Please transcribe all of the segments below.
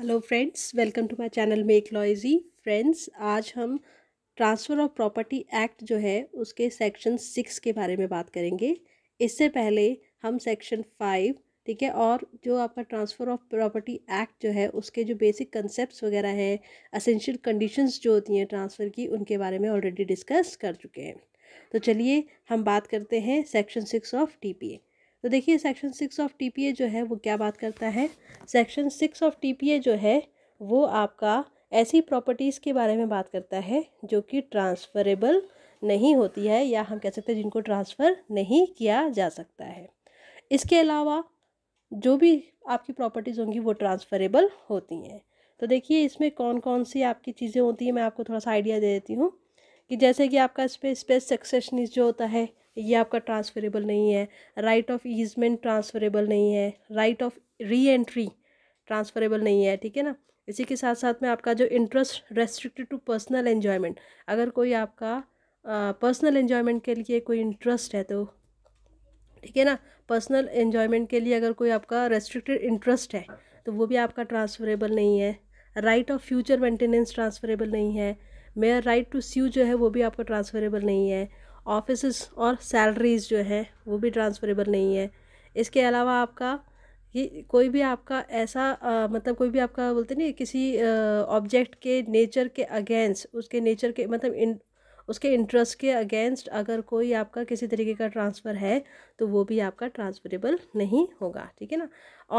hello friends welcome to my channel make law easy friends आज हम transfer of property act जो है उसके सेक्शन सिक्स के बारे में बात करेंगे इससे पहले हम सेक्शन फाइव ठीक है और जो आपका ट्रांसफ़र ऑफ प्रॉपर्टी एक्ट जो है उसके जो बेसिक कंसेप्ट वगैरह हैं असेंशियल कंडीशंस जो होती हैं ट्रांसफ़र की उनके बारे में ऑलरेडी डिस्कस कर चुके हैं तो चलिए हम बात करते हैं सेक्शन सिक्स ऑफ टी तो देखिए सेक्शन सिक्स ऑफ टी जो है वो क्या बात करता है सेक्शन सिक्स ऑफ टी जो है वो आपका ऐसी प्रॉपर्टीज़ के बारे में बात करता है जो कि ट्रांसफरेबल नहीं होती है या हम कह सकते हैं जिनको ट्रांसफ़र नहीं किया जा सकता है इसके अलावा जो भी आपकी प्रॉपर्टीज़ होंगी वो ट्रांसफ़रेबल होती हैं तो देखिए इसमें कौन कौन सी आपकी चीज़ें होती हैं मैं आपको थोड़ा सा आइडिया दे देती हूँ कि जैसे कि आपका इस पर स्पेस सक्सेशनिस जो होता है ये आपका ट्रांसफरेबल नहीं है राइट ऑफ ईजमेंट ट्रांसफरेबल नहीं है right of reentry transferable नहीं है ठीक है ना इसी के साथ साथ में आपका जो interest restricted to personal enjoyment अगर कोई आपका पर्सनल एन्जॉयमेंट के लिए कोई इंटरेस्ट है तो ठीक है ना पर्सनल एन्जॉयमेंट के लिए अगर कोई आपका रेस्ट्रिक्टेड इंटरेस्ट है तो वो भी आपका ट्रांसफरेबल नहीं है right of future maintenance transferable नहीं है मेयर राइट टू स्यू जो है वो भी आपका ट्रांसफरेबल नहीं है ऑफिस और सैलरीज़ जो है वो भी ट्रांसफरेबल नहीं है इसके अलावा आपका ये कोई भी आपका ऐसा आ, मतलब कोई भी आपका बोलते नहीं किसी ऑब्जेक्ट के नेचर के अगेंस्ट उसके नेचर के मतलब इन उसके इंटरेस्ट के अगेंस्ट अगर कोई आपका किसी तरीके का ट्रांसफ़र है तो वो भी आपका ट्रांसफरेबल नहीं होगा ठीक है ना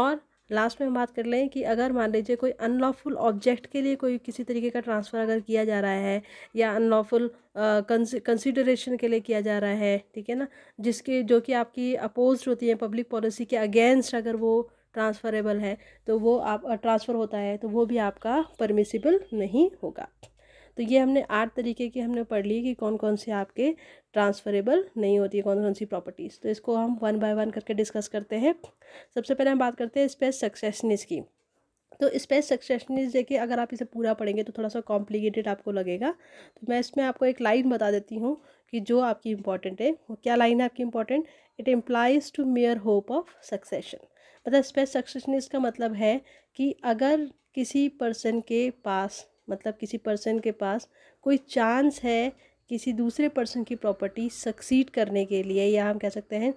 और लास्ट में हम बात कर लें कि अगर मान लीजिए कोई अनलॉफुल ऑब्जेक्ट के लिए कोई किसी तरीके का ट्रांसफ़र अगर किया जा रहा है या अनलॉफुल कंसिडरेशन के लिए किया जा रहा है ठीक है ना जिसके जो कि आपकी अपोज होती है पब्लिक पॉलिसी के अगेंस्ट अगर वो ट्रांसफ़रेबल है तो वो आप ट्रांसफ़र होता है तो वो भी आपका परमिसिबल नहीं होगा तो ये हमने आठ तरीके की हमने पढ़ ली कि कौन कौन से आपके ट्रांसफरेबल नहीं होती है कौन कौन सी प्रॉपर्टीज़ तो इसको हम वन बाय वन करके डिस्कस करते हैं सबसे पहले हम बात करते हैं स्पेस सक्सेसनेस की तो स्पेस सक्सेसनेस देखिए अगर आप इसे पूरा पढ़ेंगे तो थोड़ा सा कॉम्प्लिकेटेड आपको लगेगा तो मैं इसमें आपको एक लाइन बता देती हूँ कि जो आपकी इंपॉर्टेंट है वो क्या लाइन है आपकी important it implies to mere hope of succession मतलब स्पेस सक्सेसनेस का मतलब है कि अगर किसी पर्सन के पास मतलब किसी पर्सन के पास कोई चांस है किसी दूसरे पर्सन की प्रॉपर्टी सक्सीड करने के लिए या हम कह सकते हैं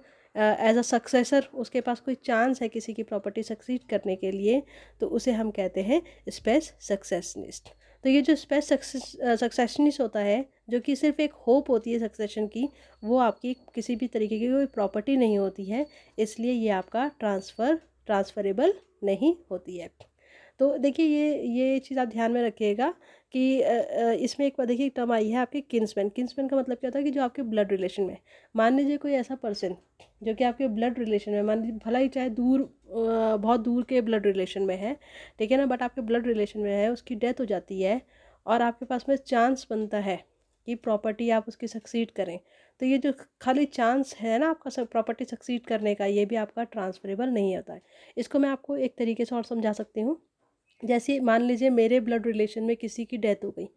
एज अ सक्सेसर उसके पास कोई चांस है किसी की प्रॉपर्टी सक्सीड करने के लिए तो उसे हम कहते हैं स्पेस सक्सेसनिस्ट तो ये जो स्पेस सक्सेशनिस्ट होता है जो कि सिर्फ एक होप होती है सक्सेशन की वो आपकी किसी भी तरीके की कोई प्रॉपर्टी नहीं होती है इसलिए ये आपका ट्रांसफ़र ट्रांसफरेबल नहीं होती है तो देखिए ये ये चीज़ आप ध्यान में रखिएगा कि इसमें एक देखिए टर्म आई है आपके किन्समैन किन्समैन का मतलब क्या होता है कि जो आपके ब्लड रिलेशन में मान लीजिए कोई ऐसा पर्सन जो कि आपके ब्लड रिलेशन में मान लीजिए भला ही चाहे दूर बहुत दूर के ब्लड रिलेशन में है ठीक है ना बट आपके ब्लड रिलेशन में है उसकी डेथ हो जाती है और आपके पास में चांस बनता है कि प्रॉपर्टी आप उसकी सक्सीड करें तो ये जो खाली चांस है ना आपका प्रॉपर्टी सक्सीड करने का ये भी आपका ट्रांसफरेबल नहीं होता है इसको मैं आपको एक तरीके से और समझा सकती हूँ जैसे मान लीजिए मेरे ब्लड रिलेशन में किसी की डेथ हो गई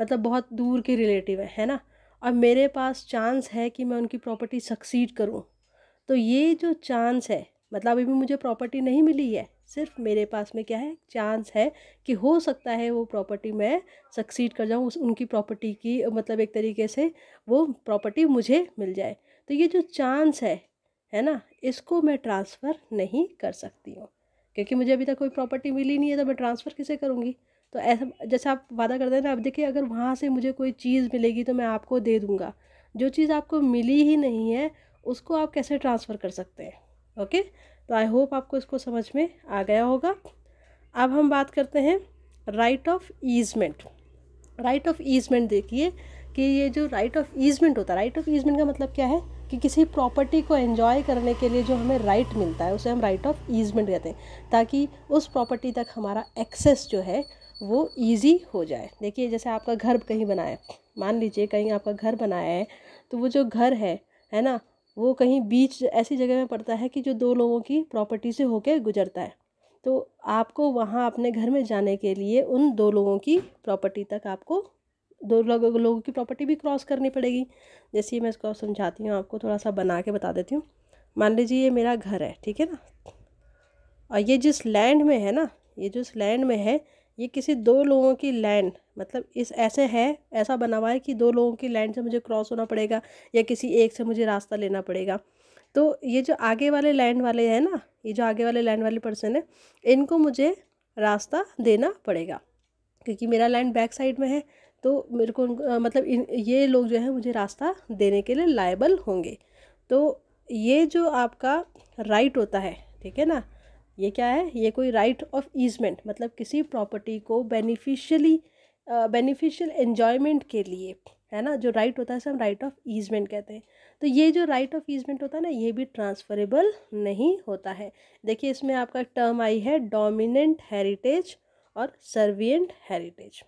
मतलब बहुत दूर के रिलेटिव है है ना अब मेरे पास चांस है कि मैं उनकी प्रॉपर्टी सक्सीड करूँ तो ये जो चांस है मतलब अभी भी मुझे प्रॉपर्टी नहीं मिली है सिर्फ मेरे पास में क्या है चांस है कि हो सकता है वो प्रॉपर्टी मैं सक्सीड कर जाऊँ उस उनकी प्रॉपर्टी की मतलब एक तरीके से वो प्रॉपर्टी मुझे मिल जाए तो ये जो चांस है है ना इसको मैं ट्रांसफ़र नहीं कर सकती हूँ क्योंकि मुझे अभी तक कोई प्रॉपर्टी मिली नहीं है तो मैं ट्रांसफ़र किसे करूँगी तो ऐसा जैसे आप वादा कर ना आप देखिए अगर वहाँ से मुझे कोई चीज़ मिलेगी तो मैं आपको दे दूँगा जो चीज़ आपको मिली ही नहीं है उसको आप कैसे ट्रांसफ़र कर सकते हैं ओके तो आई होप आपको इसको समझ में आ गया होगा अब हम बात करते हैं right of easement right of easement देखिए कि ये जो राइट ऑफ ईजमेंट होता है राइट ऑफ ईजमेंट का मतलब क्या है कि किसी प्रॉपर्टी को एंजॉय करने के लिए जो हमें राइट मिलता है उसे हम राइट ऑफ ईजमेंट कहते हैं ताकि उस प्रॉपर्टी तक हमारा एक्सेस जो है वो ईजी हो जाए देखिए जैसे आपका घर कहीं बना है मान लीजिए कहीं आपका घर बनाया है तो वो जो घर है है ना वो कहीं बीच ऐसी जगह में पड़ता है कि जो दो लोगों की प्रॉपर्टी से होके गुजरता है तो आपको वहाँ अपने घर में जाने के लिए उन दो लोगों की प्रॉपर्टी तक आपको दो लोगों लोगों की प्रॉपर्टी भी क्रॉस करनी पड़ेगी जैसे मैं इसको समझाती हूँ आपको थोड़ा सा बना के बता देती हूँ मान लीजिए ये मेरा घर है ठीक है ना और ये जिस लैंड में है ना ये जिस लैंड में है ये किसी दो लोगों की लैंड मतलब इस ऐसे है ऐसा बना हुआ है कि दो लोगों की लैंड से मुझे क्रॉस होना पड़ेगा या किसी एक से मुझे रास्ता लेना पड़ेगा तो ये जो आगे वाले लैंड वाले हैं ना ये जो आगे वाले लैंड वाले पर्सन है इनको मुझे रास्ता देना पड़ेगा क्योंकि मेरा लैंड बैक साइड में है तो मेरे को मतलब इन ये लोग जो है मुझे रास्ता देने के लिए लाइबल होंगे तो ये जो आपका राइट होता है ठीक है ना ये क्या है ये कोई राइट ऑफ ईजमेंट मतलब किसी प्रॉपर्टी को बेनिफिशियली बेनिफिशियल एन्जॉयमेंट के लिए है ना जो राइट होता है हम राइट ऑफ ईजमेंट कहते हैं तो ये जो राइट ऑफ ईजमेंट होता है ना ये भी ट्रांसफरेबल नहीं होता है देखिए इसमें आपका टर्म आई है डोमिनेंट हेरिटेज और सर्वियंट हेरिटेज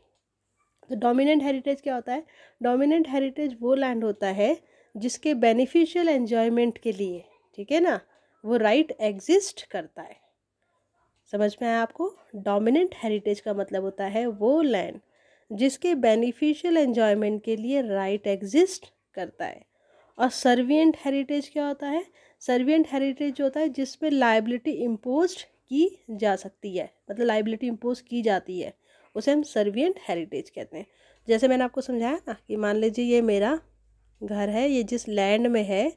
तो डोमिनेंट हेरिटेज क्या होता है डोमिनेंट हेरिटेज वो लैंड होता है जिसके बेनिफिशियल एन्जॉयमेंट के लिए ठीक है ना वो राइट right एग्जिस्ट करता है समझ में आया आपको डोमिनेंट हेरिटेज का मतलब होता है वो लैंड जिसके बेनिफिशियल एन्जॉयमेंट के लिए राइट right एग्जिस्ट करता है और सर्वियंट हेरिटेज क्या होता है सर्वियंट हेरिटेज होता है जिसमें लाइबिलिटी इम्पोज की जा सकती है मतलब लाइबिलिटी इम्पोज की जाती है उसे हम सर्वियंट हेरिटेज कहते हैं जैसे मैंने आपको समझाया ना कि मान लीजिए ये मेरा घर है ये जिस लैंड में है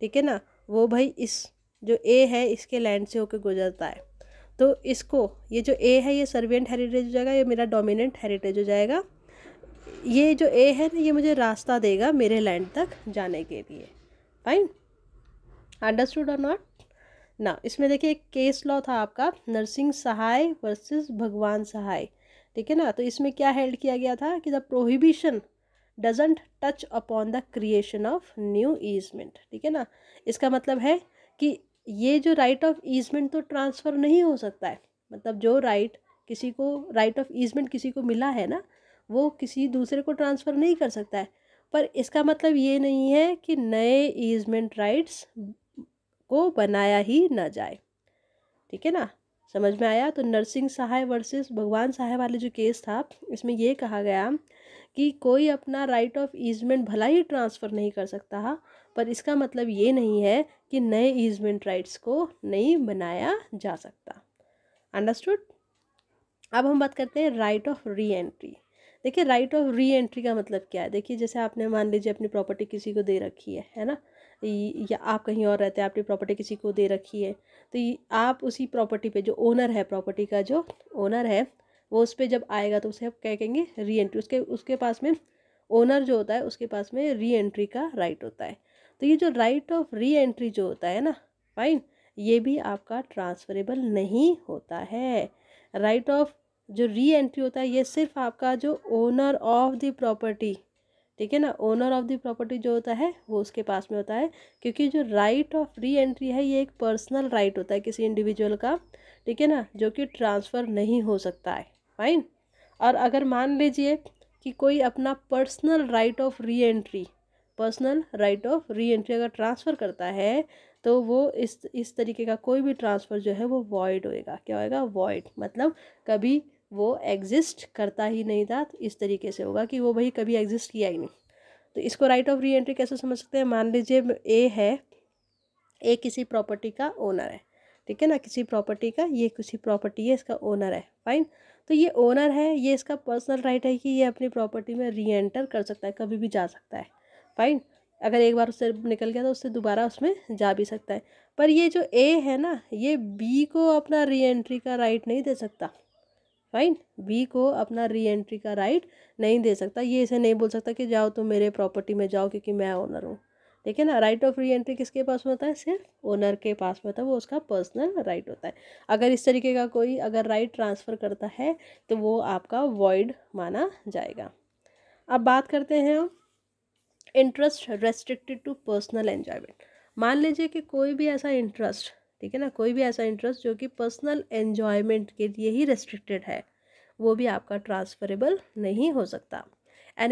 ठीक है ना वो भाई इस जो ए है इसके लैंड से होकर गुजरता है तो इसको ये जो ए है ये सर्वियंट हेरिटेज हो जाएगा ये मेरा डोमिनेंट हेरिटेज हो जाएगा ये जो ए है ना ये मुझे रास्ता देगा मेरे लैंड तक जाने के लिए फाइन अंडरस्टूड और नॉट ना इसमें देखिए एक केस लॉ था आपका नरसिंह सहाय वर्सेस भगवान सहाय ठीक है ना तो इसमें क्या हेल्ड किया गया था कि the prohibition doesn't touch upon the creation of new easement ठीक है ना इसका मतलब है कि ये जो राइट ऑफ ईजमेंट तो ट्रांसफ़र नहीं हो सकता है मतलब जो राइट right किसी को राइट ऑफ ईजमेंट किसी को मिला है ना वो किसी दूसरे को ट्रांसफ़र नहीं कर सकता है पर इसका मतलब ये नहीं है कि नए ईजमेंट राइट्स को बनाया ही ना जाए ठीक है ना समझ में आया तो नरसिंह सहाय वर्सेस भगवान सहाय वाले जो केस था इसमें यह कहा गया कि कोई अपना राइट ऑफ ईजमेंट भला ही ट्रांसफ़र नहीं कर सकता पर इसका मतलब ये नहीं है कि नए ईजमेंट राइट्स को नहीं बनाया जा सकता अंडरस्टूड अब हम बात करते हैं राइट ऑफ री एंट्री देखिए राइट ऑफ री एंट्री का मतलब क्या है देखिए जैसे आपने मान लीजिए अपनी प्रॉपर्टी किसी को दे रखी है है ना या आप कहीं और रहते हैं आपने प्रॉपर्टी किसी को दे रखी है तो आप उसी प्रॉपर्टी पे जो ओनर है प्रॉपर्टी का जो ओनर है वो उस पर जब आएगा तो उसे आप क्या कहेंगे री एंट्री उसके उसके पास में ओनर जो होता है उसके पास में री एंट्री का राइट होता है तो ये जो राइट ऑफ री एंट्री जो होता है ना फाइन ये भी आपका ट्रांसफरेबल नहीं होता है राइट ऑफ जो री एंट्री होता है ये सिर्फ आपका जो ओनर ऑफ द प्रॉपर्टी ठीक है ना ओनर ऑफ द प्रॉपर्टी जो होता है वो उसके पास में होता है क्योंकि जो राइट ऑफ री एंट्री है ये एक पर्सनल राइट होता है किसी इंडिविजुअल का ठीक है ना जो कि ट्रांसफ़र नहीं हो सकता है फाइन और अगर मान लीजिए कि कोई अपना personal right of reentry personal right of reentry अगर ट्रांसफ़र करता है तो वो इस इस तरीके का कोई भी ट्रांसफ़र जो है वो वॉइड होएगा क्या होएगा वॉइड मतलब कभी वो एग्जिस्ट करता ही नहीं था तो इस तरीके से होगा कि वो भाई कभी एग्जिस्ट किया ही नहीं तो इसको राइट ऑफ री एंट्री कैसे समझ सकते हैं मान लीजिए ए है ए किसी प्रॉपर्टी का ओनर है ठीक है ना किसी प्रॉपर्टी का ये किसी प्रॉपर्टी है इसका ओनर है फाइन तो ये ओनर है ये इसका पर्सनल राइट है कि ये अपनी प्रॉपर्टी में री एंटर कर सकता है कभी भी जा सकता है फाइन अगर एक बार उससे निकल गया तो उससे दोबारा उसमें जा भी सकता है पर ये जो ए है ना ये बी को अपना री एंट्री का राइट नहीं दे सकता फाइन बी को अपना री एंट्री का राइट नहीं दे सकता ये इसे नहीं बोल सकता कि जाओ तुम मेरे प्रॉपर्टी में जाओ क्योंकि मैं ओनर हूँ ठीक है ना राइट ऑफ री एंट्री किसके पास होता है सिर्फ ओनर के पास होता है वो उसका पर्सनल राइट होता है अगर इस तरीके का कोई अगर राइट ट्रांसफ़र करता है तो वो आपका वॉइड माना जाएगा अब बात करते हैं interest restricted to personal enjoyment मान लीजिए कि कोई भी ऐसा इंटरेस्ट ठीक है ना कोई भी ऐसा इंटरेस्ट जो कि पर्सनल एन्जॉयमेंट के लिए ही रेस्ट्रिक्टेड है वो भी आपका ट्रांसफरेबल नहीं हो सकता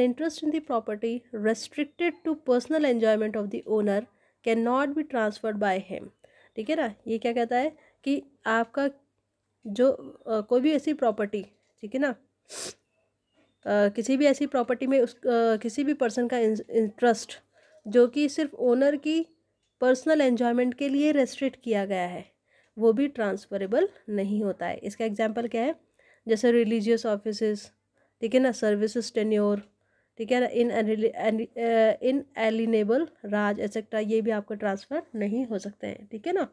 interest in the property restricted to personal enjoyment of the owner can not be transferred by him ठीक है ना ये क्या कहता है कि आपका जो आ, कोई भी ऐसी प्रॉपर्टी ठीक है ना आ, किसी भी ऐसी प्रॉपर्टी में उस आ, किसी भी पर्सन का इंटरेस्ट जो कि सिर्फ ओनर की पर्सनल एन्जॉयमेंट के लिए रेस्ट्रिक्ट किया गया है वो भी ट्रांसफरेबल नहीं होता है इसका एग्जाम्पल क्या है जैसे रिलीजियस ऑफिस ठीक है ना सर्विसेज टेन्योर ठीक है ना इन इन एलिनेबल राज एक्सेट्रा ये भी आपको ट्रांसफ़र नहीं हो सकते हैं ठीक है ना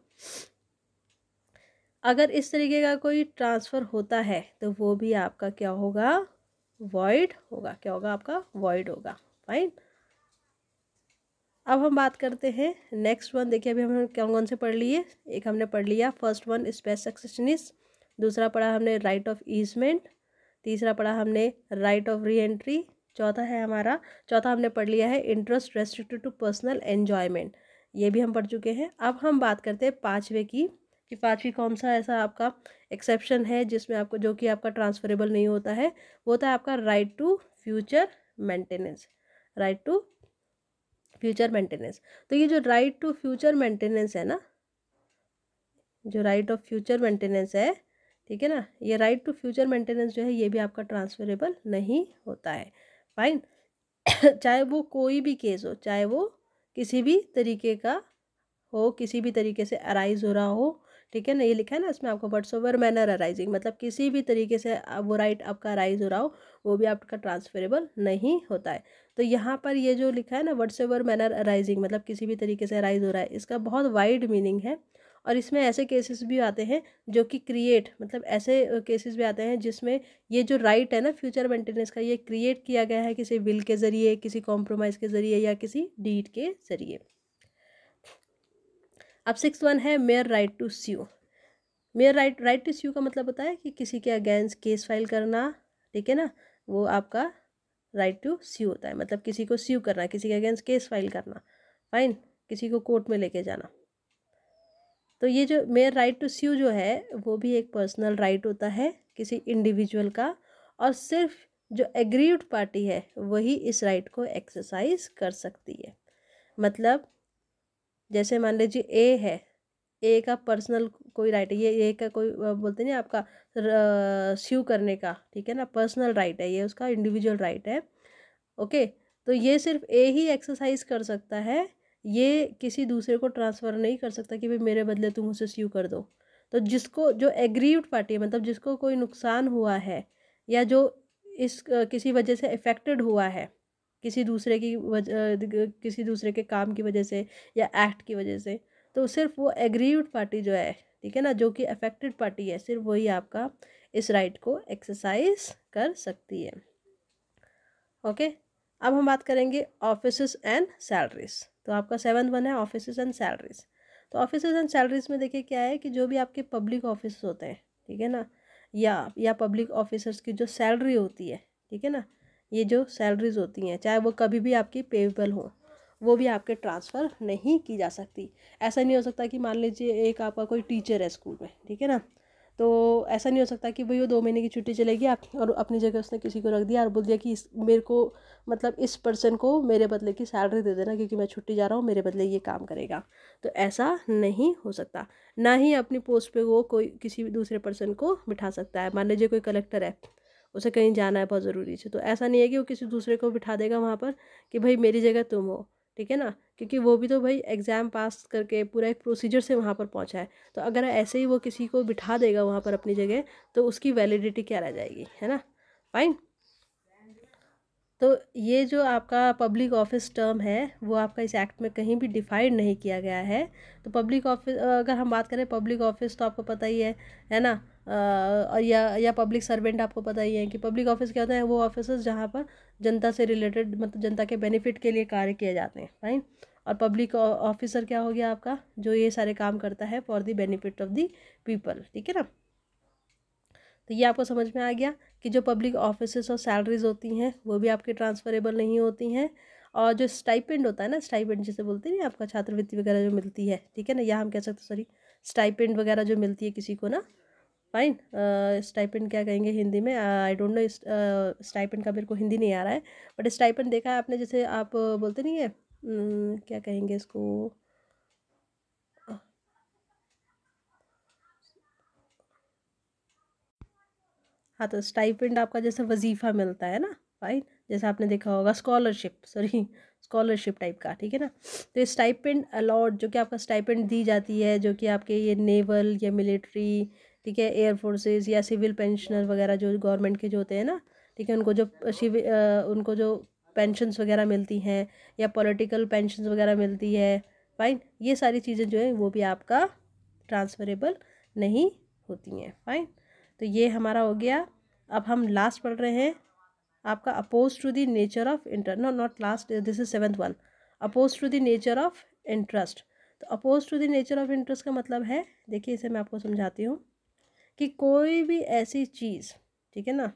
अगर इस तरीके का कोई ट्रांसफ़र होता है तो वो भी आपका क्या होगा वॉइड होगा क्या होगा आपका वॉइड होगा फाइन अब हम बात करते हैं नेक्स्ट वन देखिए अभी हमने कौन कौन से पढ़ लिए एक हमने पढ़ लिया फर्स्ट वन स्पेस सक्सेशनिस दूसरा पढ़ा हमने राइट ऑफ ईजमेंट तीसरा पढ़ा हमने राइट ऑफ री एंट्री चौथा है हमारा चौथा हमने पढ़ लिया है interest restricted to personal enjoyment ये भी हम पढ़ चुके हैं अब हम बात करते हैं पाँचवें की कि पाँचवीं कौन सा ऐसा आपका एक्सेप्शन है जिसमें आपको जो कि आपका ट्रांसफरेबल नहीं होता है वो होता है आपका right to future maintenance right to future maintenance तो ये जो राइट टू फ्यूचर मेंटेनेंस है ना जो राइट ऑफ फ्यूचर मेंटेनेंस है ठीक है ना ये राइट टू फ्यूचर मेंटेनेंस जो है ये भी आपका ट्रांसफरेबल नहीं होता है फाइन चाहे वो कोई भी केस हो चाहे वो किसी भी तरीके का हो किसी भी तरीके से अराइज हो रहा हो ठीक है ना ये लिखा है ना इसमें आपको वट्स ओवर मैनर अराइजिंग मतलब किसी भी तरीके से वो राइट आपका अराइज हो रहा हो वो भी आपका ट्रांसफरेबल नहीं होता है तो यहाँ पर ये जो लिखा है ना बट्स ओवर मैनर अराइजिंग मतलब किसी भी तरीके से अराइज हो रहा है इसका बहुत वाइड मीनिंग है और इसमें ऐसे केसेस भी आते हैं जो कि क्रिएट मतलब ऐसे केसेस भी आते हैं जिसमें ये जो राइट है ना फ्यूचर मेंटेनेंस का ये क्रिएट किया गया है किसी विल के ज़रिए किसी कॉम्प्रोमाइज़ के ज़रिए या किसी डीड के ज़रिए अब सिक्स वन है mere right to sue mere right right to sue का मतलब होता है कि किसी के अगेंस्ट केस फाइल करना ठीक है ना वो आपका राइट टू स्यू होता है मतलब किसी को स्यू करना किसी के अगेंस्ट केस फाइल करना फाइन किसी को कोर्ट में लेके जाना तो ये जो मेयर राइट टू स्यू जो है वो भी एक पर्सनल राइट right होता है किसी इंडिविजुअल का और सिर्फ जो एग्रीव पार्टी है वही इस राइट right को एक्सरसाइज कर सकती है मतलब जैसे मान लीजिए ए है ए का पर्सनल कोई राइट है ये ए का कोई बोलते हैं आपका स्यू करने का ठीक है ना पर्सनल राइट है ये उसका इंडिविजुअल राइट है ओके तो ये सिर्फ ए ही एक्सरसाइज कर सकता है ये किसी दूसरे को ट्रांसफ़र नहीं कर सकता कि भाई मेरे बदले तुम उसे स्यू कर दो तो जिसको जो एग्रीव्ड पार्टी है मतलब जिसको कोई नुकसान हुआ है या जो इस किसी वजह से इफ़ेक्टेड हुआ है किसी दूसरे की वजह किसी दूसरे के काम की वजह से या एक्ट की वजह से तो सिर्फ वो एग्रीव्ड पार्टी जो है ठीक है ना जो कि अफेक्टेड पार्टी है सिर्फ वही आपका इस राइट को एक्सरसाइज कर सकती है ओके अब हम बात करेंगे ऑफिस एंड सैलरीज तो आपका सेवन वन है ऑफिस एंड सैलरीज तो ऑफिस एंड सैलरीज में देखिए क्या है कि जो भी आपके पब्लिक ऑफिस होते हैं ठीक है ना या या पब्लिक ऑफिसर्स की जो सैलरी होती है ठीक है ना ये जो सैलरीज होती हैं चाहे वो कभी भी आपकी पेबल हो वो भी आपके ट्रांसफ़र नहीं की जा सकती ऐसा नहीं हो सकता कि मान लीजिए एक आपका कोई टीचर है स्कूल में ठीक है ना तो ऐसा नहीं हो सकता कि भाई वो दो महीने की छुट्टी चलेगी आप और अपनी जगह उसने किसी को रख दिया और बोल दिया कि इस मेरे को मतलब इस पर्सन को मेरे बदले की सैलरी दे देना क्योंकि मैं छुट्टी जा रहा हूँ मेरे बदले ये काम करेगा तो ऐसा नहीं हो सकता ना ही अपनी पोस्ट पे वो कोई किसी दूसरे पर्सन को बिठा सकता है मान लीजिए कोई कलेक्टर है उसे कहीं जाना है बहुत ज़रूरी से तो ऐसा नहीं है कि वो किसी दूसरे को बिठा देगा वहाँ पर कि भाई मेरी जगह तुम हो ठीक है ना क्योंकि वो भी तो भाई एग्ज़ाम पास करके पूरा एक प्रोसीजर से वहाँ पर पहुँचा है तो अगर ऐसे ही वो किसी को बिठा देगा वहाँ पर अपनी जगह तो उसकी वैलिडिटी क्या रह जाएगी है ना फाइन तो ये जो आपका पब्लिक ऑफिस टर्म है वो आपका इस एक्ट में कहीं भी डिफाइंड नहीं किया गया है तो पब्लिक ऑफिस अगर हम बात करें पब्लिक ऑफिस तो आपको पता ही है है ना और या या पब्लिक सर्वेंट आपको पता ही है कि पब्लिक ऑफिस क्या होता है वो ऑफिस जहाँ पर जनता से रिलेटेड मतलब जनता के बेनिफिट के लिए कार्य किए जाते हैं राइट और पब्लिक ऑफिसर क्या हो गया आपका जो ये सारे काम करता है for the benefit of the people ठीक है ना तो ये आपको समझ में आ गया कि जो पब्लिक ऑफिस और सैलरीज होती हैं वो भी आपकी ट्रांसफरेबल नहीं होती हैं और जो स्टाइपेंड होता है ना स्टाइपेंड जिसे बोलते हैं आपका छात्रवृत्ति वगैरह जो मिलती है ठीक है ना यह हम कह सकते सॉरी स्टाइपेंड वगैरह जो मिलती है किसी को ना फ़ाइन स्टाइपेंड uh, क्या कहेंगे हिंदी में आई डोंट नो स्टाइपेंड का मेरे को हिंदी नहीं आ रहा है बट स्टाइपेंड देखा है आपने जैसे आप बोलते नहीं है hmm, क्या कहेंगे इसको हाँ तो स्टाइपेंड आपका जैसे वजीफ़ा मिलता है ना फाइन जैसे आपने देखा होगा स्कॉलरशिप सॉरी स्कॉलरशिप टाइप का ठीक है ना तो स्टाइपेंट स्टाइपेंड अलॉट जो कि आपका स्टाइपेंड दी जाती है जो कि आपके ये नेवल या मिलिट्री ठीक है एयर या सिविल पेंशनर वगैरह जो गवर्नमेंट के जो होते हैं ना ठीक है उनको जो शिव उनको जो पेंशनस वगैरह मिलती हैं या पॉलिटिकल पेंशनस वगैरह मिलती है फाइन ये सारी चीज़ें जो है वो भी आपका ट्रांसफरेबल नहीं होती हैं फाइन तो ये हमारा हो गया अब हम लास्ट पढ़ रहे हैं आपका opposed to the nature of inter no not last this is seventh one opposed to the nature of interest तो opposed to the nature of interest का मतलब है देखिए इसे मैं आपको समझाती हूँ कि कोई भी ऐसी चीज़ ठीक है ना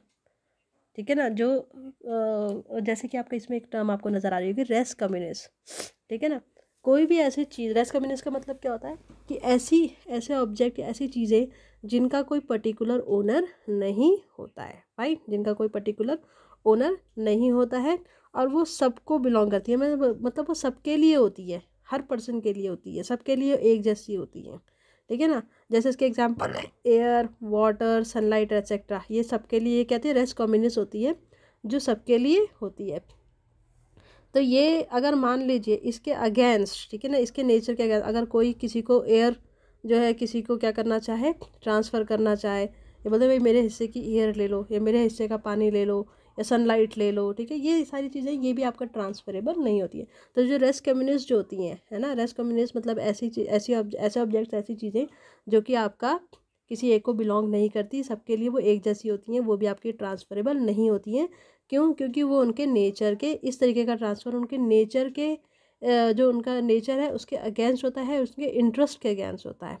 ठीक है ना जो आ, जैसे कि आपका इसमें एक टर्म आपको नज़र आ रही होगी रेस कम्युनिस्ट ठीक है ना कोई भी ऐसी चीज़ रेस कम्युनिस्ट का मतलब क्या होता है कि ऐसी ऐसे ऑब्जेक्ट ऐसी चीज़ें जिनका कोई पर्टिकुलर ओनर नहीं होता है फाइन जिनका कोई पर्टिकुलर ओनर नहीं होता है और वो सबको बिलोंग करती है मतलब, मतलब वो सबके लिए होती है हर पर्सन के लिए होती है सबके लिए एक जैसी होती है ठीक है ना जैसे इसके एग्जाम्पल है एयर वाटर सनलाइट एक्सेट्रा ये सबके लिए कहते हैं रेस्ट कॉम्बिनेस होती है जो सबके लिए होती है तो ये अगर मान लीजिए इसके अगेंस्ट ठीक है ना इसके नेचर के अगेंस्ट अगर कोई किसी को एयर जो है किसी को क्या करना चाहे ट्रांसफ़र करना चाहे ये बोलते भाई मेरे हिस्से की एयर ले लो या मेरे हिस्से का पानी ले लो या सनलाइट ले लो ठीक है ये सारी चीज़ें ये भी आपका ट्रांसफरेबल नहीं होती है तो जो रेस्ट कम्युनिस्ट जो होती हैं है ना रेस्ट कम्युनिस्ट मतलब ऐसी ऐसी ऐसे ऑब्जेक्ट्स ऐसी चीज़ें जो कि आपका किसी एक को बिलोंग नहीं करती सबके लिए वो एक जैसी होती हैं वो भी आपकी ट्रांसफरेबल नहीं होती हैं क्यों क्योंकि वो उनके नेचर के इस तरीके का ट्रांसफ़र उनके नेचर के जो उनका नेचर है उसके अगेंस्ट होता है उसके इंटरेस्ट के अगेंस्ट होता है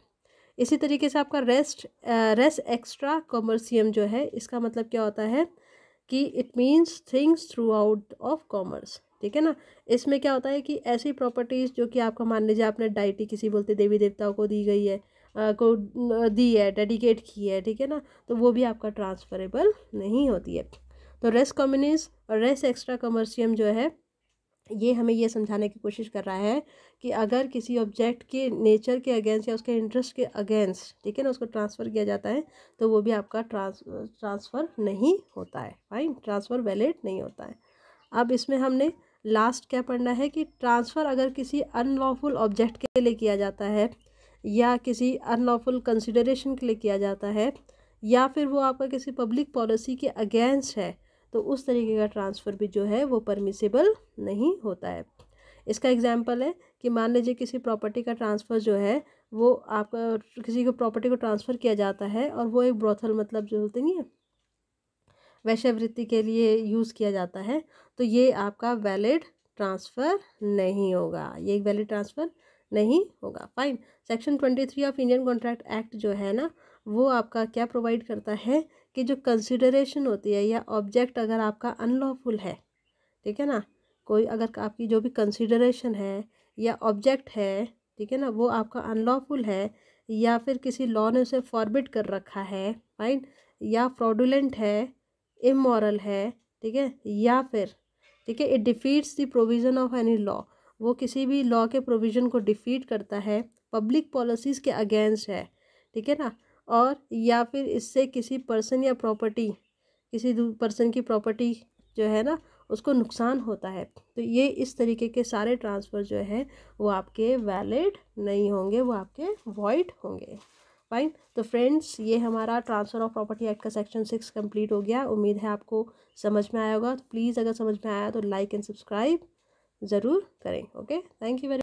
इसी तरीके से आपका रेस्ट रेस्ट एक्स्ट्रा कॉमर्सियम जो है इसका मतलब क्या होता है कि it means things through out of commerce ठीक है ना इसमें क्या होता है कि ऐसी प्रॉपर्टीज़ जो कि आपका मान लीजिए आपने डाइटी किसी बोलते देवी देवताओं को दी गई है आ, को दी है डेडिकेट की है ठीक है ना तो वो भी आपका ट्रांसफरेबल नहीं होती है तो रेस कम्युनिस और रेस एक्स्ट्रा कमर्शियम जो है ये हमें ये समझाने की कोशिश कर रहा है कि अगर किसी ऑब्जेक्ट के नेचर के अगेंस्ट या उसके इंटरेस्ट के अगेंस्ट ठीक है ना उसको ट्रांसफ़र किया जाता है तो वो भी आपका ट्रांस ट्रांसफ़र नहीं होता है फाइन ट्रांसफ़र वैलिड नहीं होता है अब इसमें हमने लास्ट क्या पढ़ना है कि ट्रांसफ़र अगर किसी अनलॉफुल ऑब्जेक्ट के लिए किया जाता है या किसी अनलॉफुल कंसिडरेशन के लिए किया जाता है या फिर वो आपका किसी पब्लिक पॉलिसी के अगेंस्ट है तो उस तरीके का ट्रांसफ़र भी जो है वो परमिसेबल नहीं होता है इसका एग्जाम्पल है कि मान लीजिए किसी प्रॉपर्टी का ट्रांसफ़र जो है वो आपका किसी को प्रॉपर्टी को ट्रांसफ़र किया जाता है और वो एक ब्रोथल मतलब जो होते नहीं है वैश्यवृत्ति के लिए यूज़ किया जाता है तो ये आपका वैलिड ट्रांसफ़र नहीं होगा ये एक वैलिड ट्रांसफ़र नहीं होगा fine section twenty three of Indian contract act जो है ना वो आपका क्या प्रोवाइड करता है कि जो कंसिडरेशन होती है या ऑब्जेक्ट अगर आपका अनलॉफुल है ठीक है ना कोई अगर आपकी जो भी कंसिडरेशन है या ऑब्जेक्ट है ठीक है ना वो आपका अनलॉफुल है या फिर किसी लॉ ने उसे फॉरबिड कर रखा है फाइन या फ्रॉडुलेंट है इमोरल है ठीक है या फिर ठीक है it defeats the provision of any law वो किसी भी लॉ के प्रोविज़न को डिफीट करता है पब्लिक पॉलिसीज़ के अगेंस्ट है ठीक है ना और या फिर इससे किसी पर्सन या प्रॉपर्टी किसी पर्सन की प्रॉपर्टी जो है ना उसको नुकसान होता है तो ये इस तरीके के सारे ट्रांसफ़र जो है वो आपके वैलिड नहीं होंगे वो आपके वॉइड होंगे फाइन तो फ्रेंड्स ये हमारा ट्रांसफ़र ऑफ प्रॉपर्टी एक्ट का सेक्शन सिक्स कंप्लीट हो गया उम्मीद है आपको समझ में आया होगा तो प्लीज़ अगर समझ में आया तो लाइक एंड सब्सक्राइब ज़रूर करें ओके थैंक यू वेरी